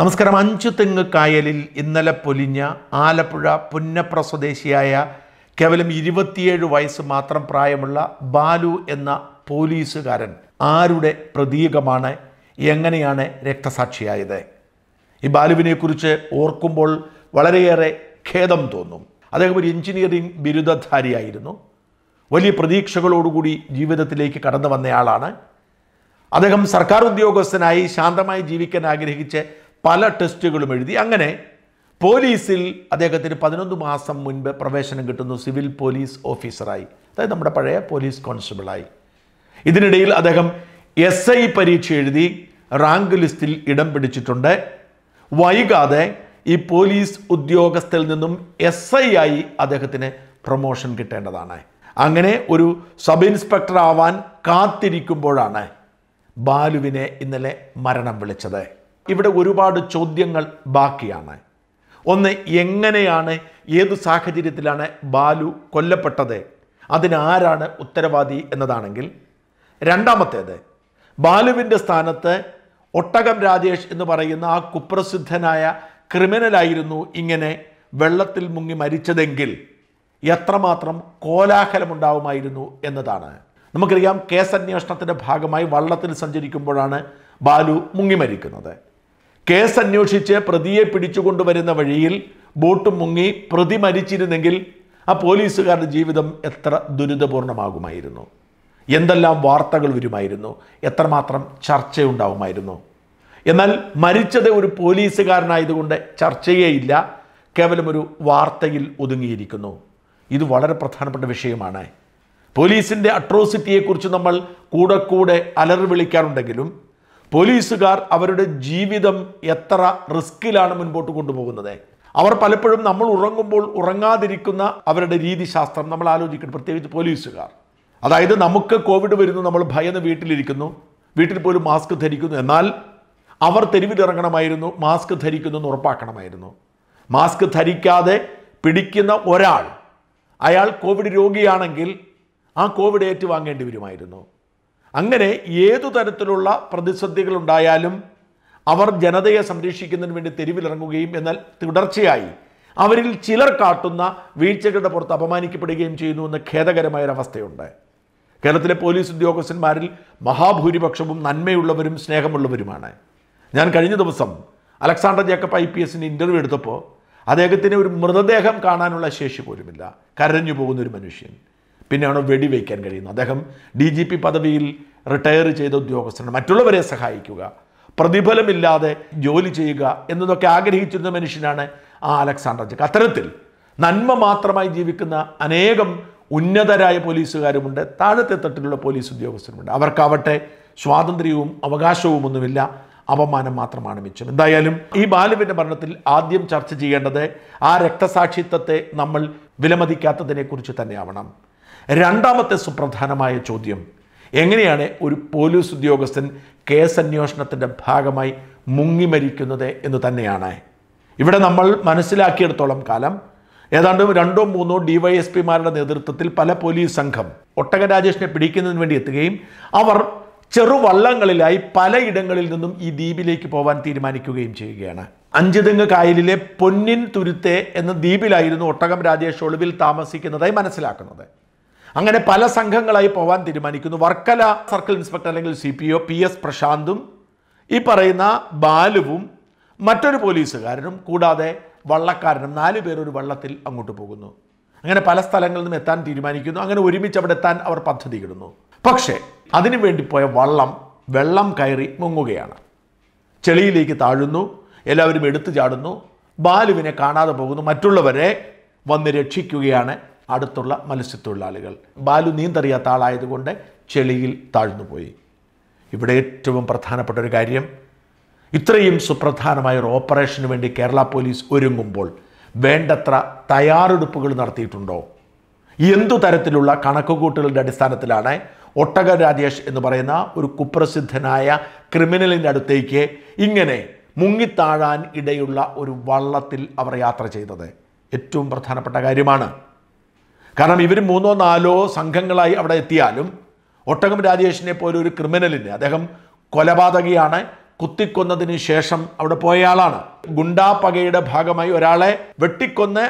നമസ്കാരം അഞ്ച് തെങ്ങ് കായലിൽ ഇന്നലെ പൊലിഞ്ഞ ആലപ്പുഴ പുന്നപ്ര സ്വദേശിയായ കേവലം ഇരുപത്തിയേഴ് വയസ്സ് മാത്രം പ്രായമുള്ള ബാലു എന്ന പോലീസുകാരൻ ആരുടെ പ്രതീകമാണ് എങ്ങനെയാണ് രക്തസാക്ഷിയായത് ഈ ബാലുവിനെ കുറിച്ച് ഓർക്കുമ്പോൾ വളരെയേറെ ഖേദം തോന്നും അദ്ദേഹം ഒരു എഞ്ചിനീയറിംഗ് ബിരുദധാരിയായിരുന്നു വലിയ പ്രതീക്ഷകളോടുകൂടി ജീവിതത്തിലേക്ക് കടന്നു വന്നയാളാണ് അദ്ദേഹം സർക്കാർ ഉദ്യോഗസ്ഥനായി ശാന്തമായി ജീവിക്കാൻ ആഗ്രഹിച്ച് പല ടെസ്റ്റുകളും എഴുതി അങ്ങനെ പോലീസിൽ അദ്ദേഹത്തിന് പതിനൊന്ന് മാസം മുൻപ് പ്രവേശനം കിട്ടുന്നു സിവിൽ പോലീസ് ഓഫീസറായി അതായത് നമ്മുടെ പഴയ പോലീസ് കോൺസ്റ്റബിളായി ഇതിനിടയിൽ അദ്ദേഹം എസ് ഐ പരീക്ഷ എഴുതി റാങ്ക് ലിസ്റ്റിൽ ഇടം പിടിച്ചിട്ടുണ്ട് വൈകാതെ ഈ പോലീസ് ഉദ്യോഗസ്ഥയിൽ നിന്നും എസ് ഐ ആയി അദ്ദേഹത്തിന് പ്രൊമോഷൻ കിട്ടേണ്ടതാണ് അങ്ങനെ ഒരു സബ് ഇൻസ്പെക്ടർ ആവാൻ കാത്തിരിക്കുമ്പോഴാണ് ബാലുവിനെ ഇന്നലെ മരണം വിളിച്ചത് ഇവിടെ ഒരുപാട് ചോദ്യങ്ങൾ ബാക്കിയാണ് ഒന്ന് എങ്ങനെയാണ് ഏത് സാഹചര്യത്തിലാണ് ബാലു കൊല്ലപ്പെട്ടത് അതിനാരാണ് ഉത്തരവാദി എന്നതാണെങ്കിൽ രണ്ടാമത്തേത് ബാലുവിൻ്റെ സ്ഥാനത്ത് ഒട്ടകം രാജേഷ് എന്ന് പറയുന്ന ആ കുപ്രസിദ്ധനായ ക്രിമിനലായിരുന്നു ഇങ്ങനെ വെള്ളത്തിൽ മുങ്ങി മരിച്ചതെങ്കിൽ എത്രമാത്രം കോലാഹലമുണ്ടാവുമായിരുന്നു എന്നതാണ് നമുക്കറിയാം കേസ് ഭാഗമായി വള്ളത്തിൽ സഞ്ചരിക്കുമ്പോഴാണ് ബാലു മുങ്ങി മരിക്കുന്നത് കേസ് അന്വേഷിച്ച് പ്രതിയെ പിടിച്ചുകൊണ്ടുവരുന്ന വഴിയിൽ ബോട്ട് മുങ്ങി പ്രതി മരിച്ചിരുന്നെങ്കിൽ ആ പോലീസുകാരുടെ ജീവിതം എത്ര ദുരിതപൂർണമാകുമായിരുന്നു എന്തെല്ലാം വാർത്തകൾ വരുമായിരുന്നു എത്രമാത്രം ചർച്ചയുണ്ടാവുമായിരുന്നു എന്നാൽ മരിച്ചത് ഒരു പോലീസുകാരനായതുകൊണ്ട് ചർച്ചയേ ഇല്ല കേവലം ഒരു വാർത്തയിൽ ഒതുങ്ങിയിരിക്കുന്നു ഇത് വളരെ പ്രധാനപ്പെട്ട വിഷയമാണ് പോലീസിൻ്റെ അട്രോസിറ്റിയെക്കുറിച്ച് നമ്മൾ കൂടെ കൂടെ അലറി വിളിക്കാറുണ്ടെങ്കിലും പോലീസുകാർ അവരുടെ ജീവിതം എത്ര റിസ്കിലാണ് മുൻപോട്ട് കൊണ്ടുപോകുന്നത് അവർ പലപ്പോഴും നമ്മൾ ഉറങ്ങുമ്പോൾ ഉറങ്ങാതിരിക്കുന്ന അവരുടെ രീതിശാസ്ത്രം നമ്മൾ ആലോചിക്കണം പ്രത്യേകിച്ച് പോലീസുകാർ അതായത് നമുക്ക് കോവിഡ് വരുന്നു നമ്മൾ ഭയന്ന് വീട്ടിലിരിക്കുന്നു വീട്ടിൽ പോലും മാസ്ക് ധരിക്കുന്നു എന്നാൽ അവർ തെരുവിലിറങ്ങണമായിരുന്നു മാസ്ക് ധരിക്കുന്നു എന്ന് ഉറപ്പാക്കണമായിരുന്നു മാസ്ക് ധരിക്കാതെ പിടിക്കുന്ന ഒരാൾ അയാൾ കോവിഡ് രോഗിയാണെങ്കിൽ ആ കോവിഡ് ഏറ്റുവാങ്ങേണ്ടി വരുമായിരുന്നു അങ്ങനെ ഏതു തരത്തിലുള്ള ഉണ്ടായാലും അവർ ജനതയെ സംരക്ഷിക്കുന്നതിന് വേണ്ടി തെരുവിലിറങ്ങുകയും എന്നാൽ തുടർച്ചയായി അവരിൽ ചിലർ കാട്ടുന്ന വീഴ്ചകളുടെ പുറത്ത് അപമാനിക്കപ്പെടുകയും ചെയ്യുന്നു എന്ന ഖേദകരമായൊരവസ്ഥയുണ്ട് കേരളത്തിലെ പോലീസ് ഉദ്യോഗസ്ഥന്മാരിൽ മഹാഭൂരിപക്ഷവും നന്മയുള്ളവരും സ്നേഹമുള്ളവരുമാണ് ഞാൻ കഴിഞ്ഞ ദിവസം അലക്സാണ്ടർ ജേക്കബ് ഐ പി എസിൻ്റെ ഇൻ്റർവ്യൂ എടുത്തപ്പോൾ അദ്ദേഹത്തിന് ഒരു മൃതദേഹം കാണാനുള്ള ശേഷി പോലുമില്ല കരഞ്ഞു ഒരു മനുഷ്യൻ പിന്നെയാണ് വെടിവെക്കാൻ കഴിയുന്നത് അദ്ദേഹം ഡി ജി പി പദവിയിൽ റിട്ടയർ ചെയ്ത ഉദ്യോഗസ്ഥനാണ് മറ്റുള്ളവരെ സഹായിക്കുക പ്രതിഫലമില്ലാതെ ജോലി ചെയ്യുക എന്നതൊക്കെ ആഗ്രഹിച്ചിരുന്ന മനുഷ്യനാണ് ആ അലക്സാണ്ടർ ജക്ക് അത്തരത്തിൽ നന്മ മാത്രമായി ജീവിക്കുന്ന അനേകം ഉന്നതരായ പോലീസുകാരുമുണ്ട് താഴത്തെ തട്ടിലുള്ള പോലീസ് ഉദ്യോഗസ്ഥരുമുണ്ട് അവർക്കാവട്ടെ സ്വാതന്ത്ര്യവും ഒന്നുമില്ല അപമാനം മാത്രമാണ് മിച്ചം എന്തായാലും ഈ ബാലുവിൻ്റെ മരണത്തിൽ ആദ്യം ചർച്ച ചെയ്യേണ്ടത് ആ രക്തസാക്ഷിത്വത്തെ നമ്മൾ വിലമതിക്കാത്തതിനെക്കുറിച്ച് തന്നെയാവണം രണ്ടാമത്തെ സുപ്രധാനമായ ചോദ്യം എങ്ങനെയാണ് ഒരു പോലീസ് ഉദ്യോഗസ്ഥൻ കേസന്വേഷണത്തിൻ്റെ ഭാഗമായി മുങ്ങിമരിക്കുന്നത് എന്ന് തന്നെയാണ് ഇവിടെ നമ്മൾ മനസ്സിലാക്കിയെടുത്തോളം കാലം ഏതാണ്ട് രണ്ടോ മൂന്നോ ഡിവൈഎസ്പിമാരുടെ നേതൃത്വത്തിൽ പല പോലീസ് സംഘം ഒട്ടക രാജേഷിനെ പിടിക്കുന്നതിന് വേണ്ടി എത്തുകയും അവർ ചെറുവള്ളങ്ങളിലായി പലയിടങ്ങളിൽ നിന്നും ഈ ദ്വീപിലേക്ക് പോകാൻ തീരുമാനിക്കുകയും ചെയ്യുകയാണ് അഞ്ചുതെങ്ങ് കായലിലെ പൊന്നിൻ തുരുത്തെ എന്ന ദ്വീപിലായിരുന്നു ഒട്ടകം രാജേഷ് ഒളിവിൽ താമസിക്കുന്നതായി മനസ്സിലാക്കുന്നത് അങ്ങനെ പല സംഘങ്ങളായി പോകാൻ തീരുമാനിക്കുന്നു വർക്കല സർക്കിൾ ഇൻസ്പെക്ടർ അല്ലെങ്കിൽ C P O P S പ്രശാന്തും ഈ പറയുന്ന ബാലുവും മറ്റൊരു പോലീസുകാരനും കൂടാതെ വള്ളക്കാരനും നാല് പേരൊരു വള്ളത്തിൽ അങ്ങോട്ട് പോകുന്നു അങ്ങനെ പല സ്ഥലങ്ങളിൽ നിന്നും എത്താൻ തീരുമാനിക്കുന്നു അങ്ങനെ ഒരുമിച്ച് അവിടെ എത്താൻ അവർ പദ്ധതി ഇടുന്നു പക്ഷേ അതിനുവേണ്ടി പോയ വള്ളം വെള്ളം കയറി മുങ്ങുകയാണ് ചെളിയിലേക്ക് താഴുന്നു എല്ലാവരും എടുത്തു ചാടുന്നു ബാലുവിനെ കാണാതെ പോകുന്നു മറ്റുള്ളവരെ വന്ന് രക്ഷിക്കുകയാണ് അടുത്തുള്ള മത്സ്യത്തൊഴിലാളികൾ ബാലു നീന്തറിയാത്ത ആളായതുകൊണ്ട് ചെളിയിൽ താഴ്ന്നുപോയി ഇവിടെ ഏറ്റവും പ്രധാനപ്പെട്ട ഒരു കാര്യം ഇത്രയും സുപ്രധാനമായ ഒരു ഓപ്പറേഷന് വേണ്ടി കേരള പോലീസ് ഒരുങ്ങുമ്പോൾ വേണ്ടത്ര തയ്യാറെടുപ്പുകൾ നടത്തിയിട്ടുണ്ടോ എന്തു തരത്തിലുള്ള കണക്കുകൂട്ടലുടെ അടിസ്ഥാനത്തിലാണ് ഒട്ടക രാജേഷ് എന്ന് പറയുന്ന ഒരു കുപ്രസിദ്ധനായ ക്രിമിനലിൻ്റെ അടുത്തേക്ക് ഇങ്ങനെ മുങ്ങിത്താഴാൻ ഇടയുള്ള ഒരു വള്ളത്തിൽ അവർ യാത്ര ചെയ്തത് ഏറ്റവും പ്രധാനപ്പെട്ട കാര്യമാണ് കാരണം ഇവർ മൂന്നോ നാലോ സംഘങ്ങളായി അവിടെ എത്തിയാലും ഒട്ടകം രാജേഷിനെ പോലെ ഒരു ക്രിമിനലിന് അദ്ദേഹം കൊലപാതകിയാണ് കുത്തിക്കൊന്നതിന് ശേഷം അവിടെ പോയയാളാണ് ഗുണ്ടാപ്പകയുടെ ഭാഗമായി ഒരാളെ വെട്ടിക്കൊന്ന്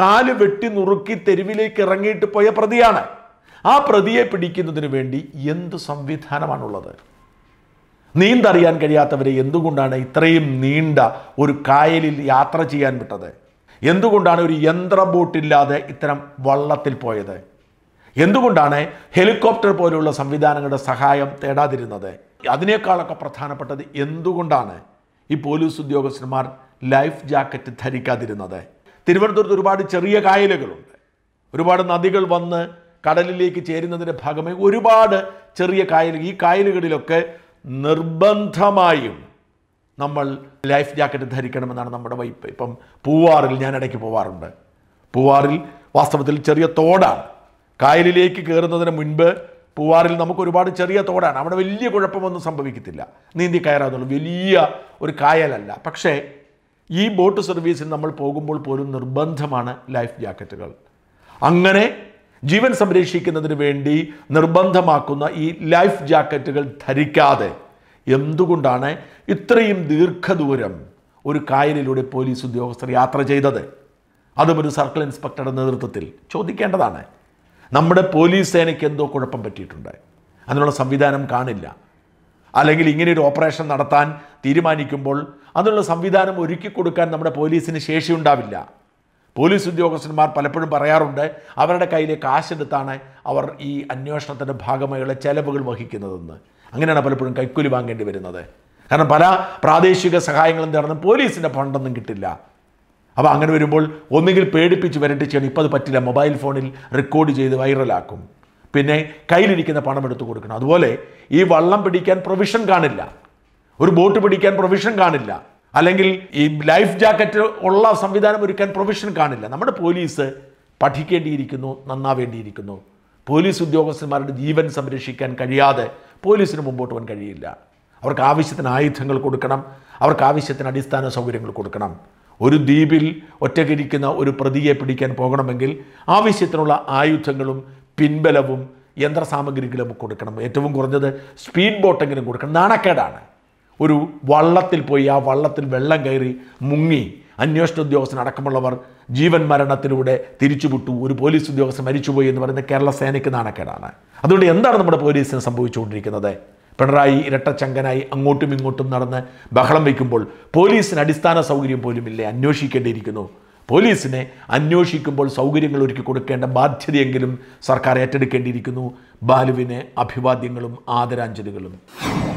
കാല് വെട്ടി നുറുക്കി തെരുവിലേക്ക് ഇറങ്ങിയിട്ട് പോയ പ്രതിയാണ് ആ പ്രതിയെ പിടിക്കുന്നതിന് വേണ്ടി എന്ത് സംവിധാനമാണുള്ളത് നീന്തറിയാൻ കഴിയാത്തവരെ എന്തുകൊണ്ടാണ് ഇത്രയും നീണ്ട ഒരു കായലിൽ യാത്ര ചെയ്യാൻ വിട്ടത് എന്തുകൊണ്ടാണ് ഒരു യന്ത്രബോട്ടില്ലാതെ ഇത്തരം വള്ളത്തിൽ പോയത് എന്തുകൊണ്ടാണ് ഹെലികോപ്റ്റർ പോലുള്ള സംവിധാനങ്ങളുടെ സഹായം തേടാതിരുന്നത് അതിനേക്കാളൊക്കെ പ്രധാനപ്പെട്ടത് എന്തുകൊണ്ടാണ് ഈ പോലീസ് ഉദ്യോഗസ്ഥന്മാർ ലൈഫ് ജാക്കറ്റ് ധരിക്കാതിരുന്നത് തിരുവനന്തപുരത്ത് ഒരുപാട് ചെറിയ കായലുകളുണ്ട് ഒരുപാട് നദികൾ വന്ന് കടലിലേക്ക് ചേരുന്നതിൻ്റെ ഭാഗമായി ഒരുപാട് ചെറിയ കായൽ ഈ കായലുകളിലൊക്കെ നിർബന്ധമായും നമ്മൾ ലൈഫ് ജാക്കറ്റ് ധരിക്കണമെന്നാണ് നമ്മുടെ വൈപ്പ് ഇപ്പം പൂവാറിൽ ഞാൻ ഇടയ്ക്ക് പോവാറുണ്ട് പൂവാറിൽ വാസ്തവത്തിൽ ചെറിയ തോടാണ് കായലിലേക്ക് കയറുന്നതിന് മുൻപ് പൂവാറിൽ നമുക്ക് ഒരുപാട് ചെറിയ തോടാണ് അവിടെ വലിയ കുഴപ്പമൊന്നും സംഭവിക്കത്തില്ല നീന്തി കയറാതുള്ളൂ വലിയ ഒരു കായലല്ല പക്ഷേ ഈ ബോട്ട് സർവീസിൽ നമ്മൾ പോകുമ്പോൾ പോലും നിർബന്ധമാണ് ലൈഫ് ജാക്കറ്റുകൾ അങ്ങനെ ജീവൻ സംരക്ഷിക്കുന്നതിന് വേണ്ടി നിർബന്ധമാക്കുന്ന ഈ ലൈഫ് ജാക്കറ്റുകൾ ധരിക്കാതെ എന്തുകൊണ്ടാണ് ഇത്രയും ദീർഘദൂരം ഒരു കായലിലൂടെ പോലീസ് ഉദ്യോഗസ്ഥർ യാത്ര ചെയ്തത് അതും ഒരു സർക്കിൾ ഇൻസ്പെക്ടറുടെ നേതൃത്വത്തിൽ ചോദിക്കേണ്ടതാണ് നമ്മുടെ പോലീസ് സേനയ്ക്ക് എന്തോ കുഴപ്പം പറ്റിയിട്ടുണ്ട് അതിനുള്ള സംവിധാനം കാണില്ല അല്ലെങ്കിൽ ഇങ്ങനെയൊരു ഓപ്പറേഷൻ നടത്താൻ തീരുമാനിക്കുമ്പോൾ അതിനുള്ള സംവിധാനം ഒരുക്കി കൊടുക്കാൻ നമ്മുടെ പോലീസിന് ശേഷിയുണ്ടാവില്ല പോലീസ് ഉദ്യോഗസ്ഥന്മാർ പലപ്പോഴും പറയാറുണ്ട് അവരുടെ കയ്യിലെ കാശെടുത്താണ് അവർ ഈ അന്വേഷണത്തിൻ്റെ ഭാഗമായുള്ള ചെലവുകൾ വഹിക്കുന്നതെന്ന് അങ്ങനെയാണ് പലപ്പോഴും കൈക്കൂലി വാങ്ങേണ്ടി വരുന്നത് കാരണം പല പ്രാദേശിക സഹായങ്ങളും തരണം പോലീസിൻ്റെ ഫണ്ടൊന്നും കിട്ടില്ല അപ്പോൾ അങ്ങനെ വരുമ്പോൾ ഒന്നുകിൽ പേടിപ്പിച്ച് വരട്ടി ചെയ്യണം ഇപ്പോൾ അത് പറ്റില്ല മൊബൈൽ ഫോണിൽ റെക്കോർഡ് ചെയ്ത് വൈറലാക്കും പിന്നെ കയ്യിലിരിക്കുന്ന പണം എടുത്തു കൊടുക്കണം അതുപോലെ ഈ വള്ളം പിടിക്കാൻ പ്രൊവിഷൻ കാണില്ല ഒരു ബോട്ട് പിടിക്കാൻ പ്രൊവിഷൻ കാണില്ല അല്ലെങ്കിൽ ഈ ലൈഫ് ജാക്കറ്റ് ഉള്ള സംവിധാനം ഒരുക്കാൻ പ്രൊവിഷൻ കാണില്ല നമ്മുടെ പോലീസ് പഠിക്കേണ്ടിയിരിക്കുന്നു നന്നാവേണ്ടിയിരിക്കുന്നു പോലീസ് ഉദ്യോഗസ്ഥന്മാരുടെ ജീവൻ സംരക്ഷിക്കാൻ കഴിയാതെ പോലീസിന് മുമ്പോട്ട് പോകാൻ കഴിയില്ല അവർക്ക് ആവശ്യത്തിന് ആയുധങ്ങൾ കൊടുക്കണം അവർക്ക് ആവശ്യത്തിന് അടിസ്ഥാന സൗകര്യങ്ങൾ കൊടുക്കണം ഒരു ദ്വീപിൽ ഒറ്റക്കിരിക്കുന്ന ഒരു പ്രതിയെ പിടിക്കാൻ പോകണമെങ്കിൽ ആവശ്യത്തിനുള്ള ആയുധങ്ങളും പിൻബലവും യന്ത്രസാമഗ്രികളും കൊടുക്കണം ഏറ്റവും കുറഞ്ഞത് സ്പീഡ് ബോട്ടെങ്കിലും കൊടുക്കണം നാണക്കേടാണ് ഒരു വള്ളത്തിൽ പോയി ആ വള്ളത്തിൽ വെള്ളം കയറി മുങ്ങി അന്വേഷണ അടക്കമുള്ളവർ ജീവൻ മരണത്തിലൂടെ തിരിച്ചുവിട്ടു ഒരു പോലീസ് ഉദ്യോഗസ്ഥൻ മരിച്ചുപോയി എന്ന് പറയുന്നത് കേരള സേനയ്ക്ക് നാണക്കേടാണ് അതുകൊണ്ട് എന്താണ് നമ്മുടെ പോലീസിന് സംഭവിച്ചുകൊണ്ടിരിക്കുന്നത് പിണറായി ഇരട്ടച്ചങ്കനായി അങ്ങോട്ടും ഇങ്ങോട്ടും നടന്ന് ബഹളം വയ്ക്കുമ്പോൾ പോലീസിന് അടിസ്ഥാന സൗകര്യം ഇല്ലേ അന്വേഷിക്കേണ്ടിയിരിക്കുന്നു പോലീസിനെ അന്വേഷിക്കുമ്പോൾ സൗകര്യങ്ങൾ ഒരുക്കി കൊടുക്കേണ്ട ബാധ്യതയെങ്കിലും സർക്കാർ ഏറ്റെടുക്കേണ്ടിയിരിക്കുന്നു ബാലുവിന് അഭിവാദ്യങ്ങളും ആദരാഞ്ജലികളും